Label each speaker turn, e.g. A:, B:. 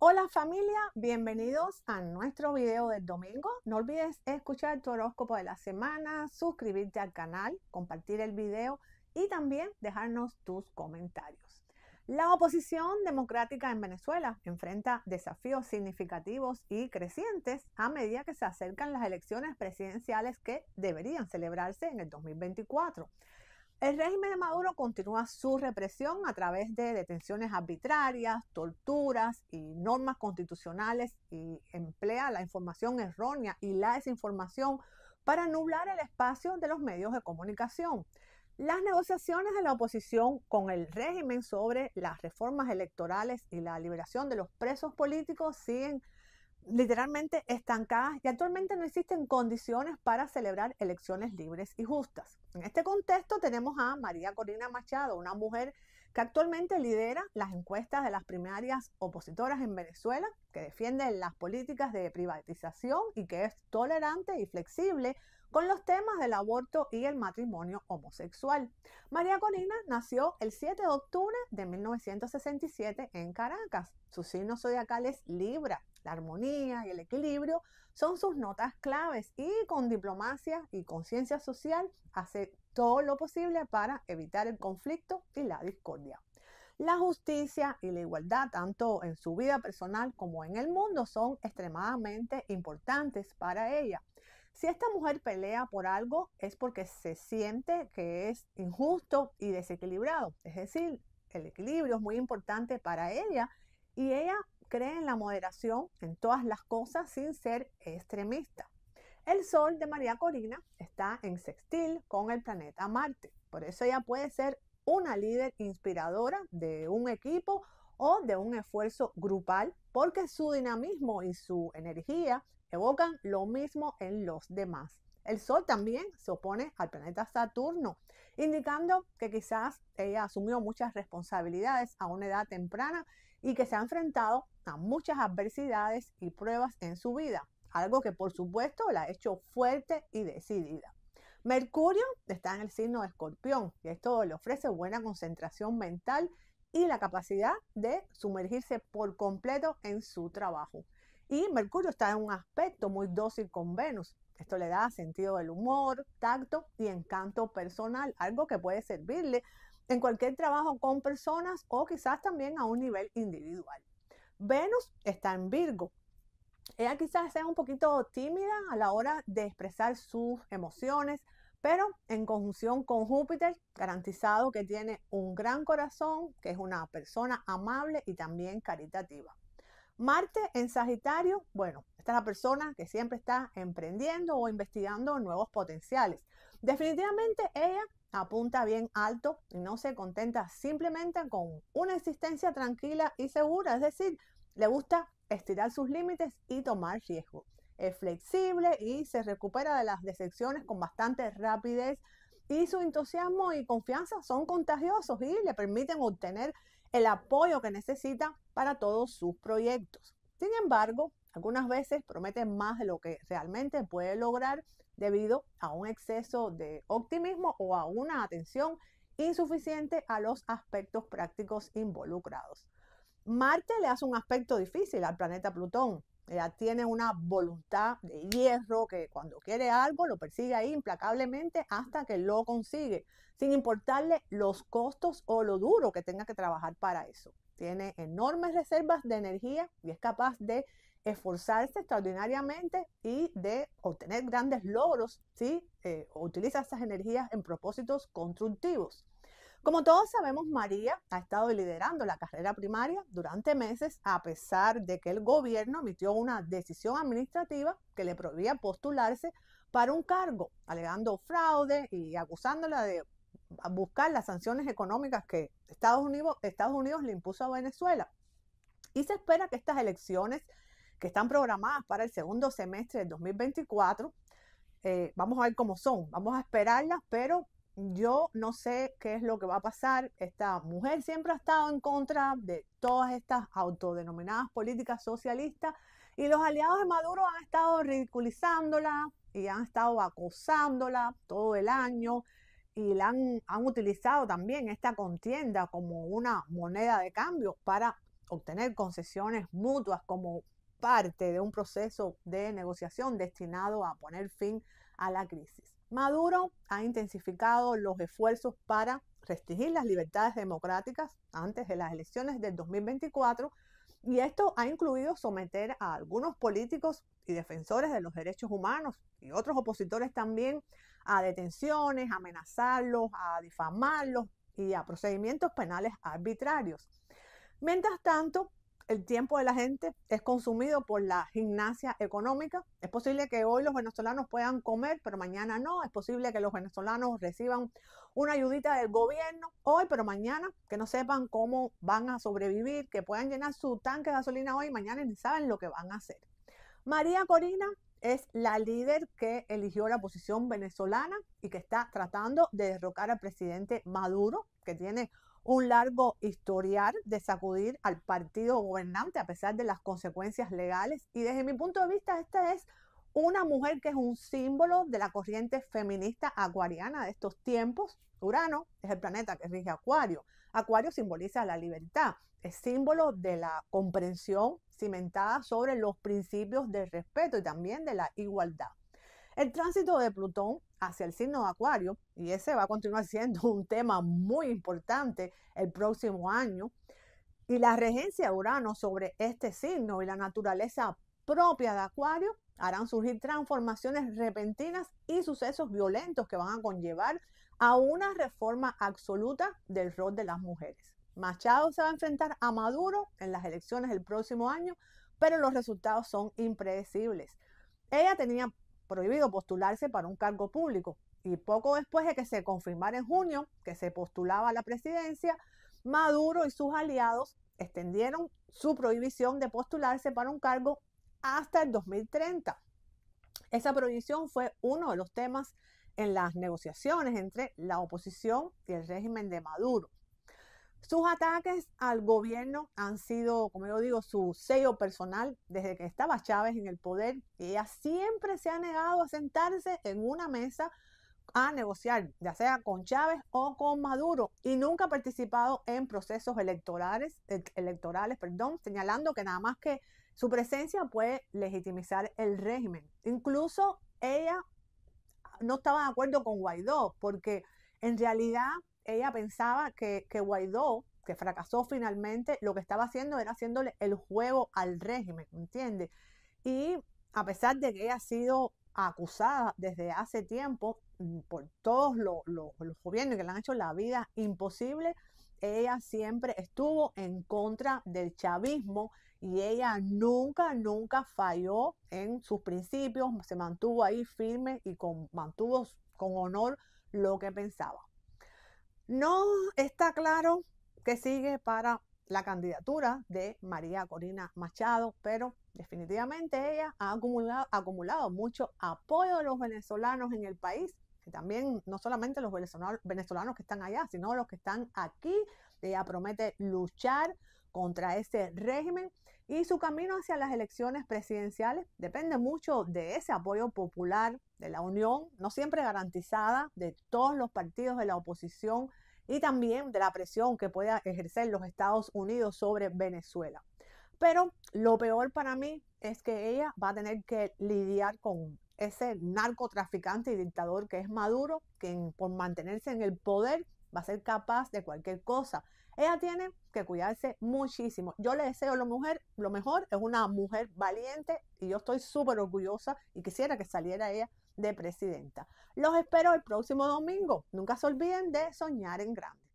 A: Hola familia, bienvenidos a nuestro video del domingo. No olvides escuchar tu horóscopo de la semana, suscribirte al canal, compartir el video y también dejarnos tus comentarios. La oposición democrática en Venezuela enfrenta desafíos significativos y crecientes a medida que se acercan las elecciones presidenciales que deberían celebrarse en el 2024. El régimen de Maduro continúa su represión a través de detenciones arbitrarias, torturas y normas constitucionales y emplea la información errónea y la desinformación para nublar el espacio de los medios de comunicación. Las negociaciones de la oposición con el régimen sobre las reformas electorales y la liberación de los presos políticos siguen literalmente estancadas y actualmente no existen condiciones para celebrar elecciones libres y justas. En este contexto tenemos a María Corina Machado, una mujer que actualmente lidera las encuestas de las primarias opositoras en Venezuela, que defiende las políticas de privatización y que es tolerante y flexible con los temas del aborto y el matrimonio homosexual. María Corina nació el 7 de octubre de 1967 en Caracas. Su signos zodiacales es Libra. La armonía y el equilibrio son sus notas claves y con diplomacia y conciencia social hace todo lo posible para evitar el conflicto y la discordia. La justicia y la igualdad, tanto en su vida personal como en el mundo, son extremadamente importantes para ella. Si esta mujer pelea por algo es porque se siente que es injusto y desequilibrado. Es decir, el equilibrio es muy importante para ella y ella cree en la moderación en todas las cosas sin ser extremista. El Sol de María Corina está en sextil con el planeta Marte, por eso ella puede ser una líder inspiradora de un equipo o de un esfuerzo grupal, porque su dinamismo y su energía evocan lo mismo en los demás. El Sol también se opone al planeta Saturno, indicando que quizás ella asumió muchas responsabilidades a una edad temprana y que se ha enfrentado a muchas adversidades y pruebas en su vida algo que por supuesto la ha hecho fuerte y decidida. Mercurio está en el signo de escorpión y esto le ofrece buena concentración mental y la capacidad de sumergirse por completo en su trabajo. Y Mercurio está en un aspecto muy dócil con Venus. Esto le da sentido del humor, tacto y encanto personal, algo que puede servirle en cualquier trabajo con personas o quizás también a un nivel individual. Venus está en Virgo ella quizás sea un poquito tímida a la hora de expresar sus emociones, pero en conjunción con Júpiter, garantizado que tiene un gran corazón, que es una persona amable y también caritativa. Marte en Sagitario, bueno, esta es la persona que siempre está emprendiendo o investigando nuevos potenciales. Definitivamente ella apunta bien alto y no se contenta simplemente con una existencia tranquila y segura, es decir, le gusta estirar sus límites y tomar riesgo. Es flexible y se recupera de las decepciones con bastante rapidez y su entusiasmo y confianza son contagiosos y le permiten obtener el apoyo que necesita para todos sus proyectos. Sin embargo, algunas veces promete más de lo que realmente puede lograr debido a un exceso de optimismo o a una atención insuficiente a los aspectos prácticos involucrados. Marte le hace un aspecto difícil al planeta Plutón. Ella tiene una voluntad de hierro que cuando quiere algo lo persigue ahí implacablemente hasta que lo consigue, sin importarle los costos o lo duro que tenga que trabajar para eso. Tiene enormes reservas de energía y es capaz de esforzarse extraordinariamente y de obtener grandes logros si eh, utiliza esas energías en propósitos constructivos. Como todos sabemos, María ha estado liderando la carrera primaria durante meses a pesar de que el gobierno emitió una decisión administrativa que le prohibía postularse para un cargo, alegando fraude y acusándola de buscar las sanciones económicas que Estados Unidos, le impuso a Venezuela. Y se espera que estas elecciones que están programadas para el segundo semestre de 2024, eh, vamos a ver cómo son, vamos a esperarlas, pero yo no sé qué es lo que va a pasar. Esta mujer siempre ha estado en contra de todas estas autodenominadas políticas socialistas y los aliados de Maduro han estado ridiculizándola y han estado acosándola todo el año y la han, han utilizado también esta contienda como una moneda de cambio para obtener concesiones mutuas como parte de un proceso de negociación destinado a poner fin a la crisis. Maduro ha intensificado los esfuerzos para restringir las libertades democráticas antes de las elecciones del 2024 y esto ha incluido someter a algunos políticos y defensores de los derechos humanos y otros opositores también a detenciones, amenazarlos, a difamarlos y a procedimientos penales arbitrarios. Mientras tanto, el tiempo de la gente es consumido por la gimnasia económica. Es posible que hoy los venezolanos puedan comer, pero mañana no. Es posible que los venezolanos reciban una ayudita del gobierno hoy, pero mañana que no sepan cómo van a sobrevivir, que puedan llenar su tanque de gasolina hoy mañana ni saben lo que van a hacer. María Corina es la líder que eligió la posición venezolana y que está tratando de derrocar al presidente Maduro, que tiene un largo historial de sacudir al partido gobernante a pesar de las consecuencias legales. Y desde mi punto de vista, esta es una mujer que es un símbolo de la corriente feminista acuariana de estos tiempos. Urano es el planeta que rige Acuario. Acuario simboliza la libertad, es símbolo de la comprensión cimentada sobre los principios del respeto y también de la igualdad. El tránsito de Plutón hacia el signo de Acuario, y ese va a continuar siendo un tema muy importante el próximo año, y la regencia de Urano sobre este signo y la naturaleza propia de Acuario harán surgir transformaciones repentinas y sucesos violentos que van a conllevar a una reforma absoluta del rol de las mujeres. Machado se va a enfrentar a Maduro en las elecciones del próximo año, pero los resultados son impredecibles. Ella tenía prohibido postularse para un cargo público. Y poco después de que se confirmara en junio que se postulaba a la presidencia, Maduro y sus aliados extendieron su prohibición de postularse para un cargo hasta el 2030. Esa prohibición fue uno de los temas en las negociaciones entre la oposición y el régimen de Maduro. Sus ataques al gobierno han sido, como yo digo, su sello personal desde que estaba Chávez en el poder. Ella siempre se ha negado a sentarse en una mesa a negociar, ya sea con Chávez o con Maduro, y nunca ha participado en procesos electorales, e, electorales perdón, señalando que nada más que su presencia puede legitimizar el régimen. Incluso ella no estaba de acuerdo con Guaidó, porque en realidad ella pensaba que, Guaidó, que fracasó finalmente, lo que estaba haciendo era haciéndole el juego al régimen, ¿entiendes? Y a pesar de que ella ha sido acusada desde hace tiempo mm, por todos los, gobiernos que le han hecho la vida imposible, ella siempre estuvo en contra del chavismo y ella nunca, nunca falló en sus principios, se mantuvo ahí firme y mantuvo con honor lo que pensaba. No está claro que sigue para la candidatura de María Corina Machado, pero definitivamente ella ha acumulado, acumulado mucho apoyo de los venezolanos en el país, que también no solamente los venezolanos que están allá, sino los que están aquí. Ella promete luchar contra este régimen y su camino hacia las elecciones presidenciales depende mucho de ese apoyo popular, de la unión, no siempre garantizada, de todos los partidos de la oposición y también de la presión que pueda ejercer los Estados Unidos sobre Venezuela. Pero lo peor para mí es que ella va a tener que lidiar con ese narcotraficante y dictador que es Maduro, que por mantenerse en el poder va a ser capaz de cualquier cosa. Ella tiene que cuidarse muchísimo. Yo le deseo a la mujer, lo mejor, es una mujer valiente y yo estoy súper orgullosa y quisiera que saliera ella de presidenta. Los espero el próximo domingo. Nunca se olviden de soñar en grande.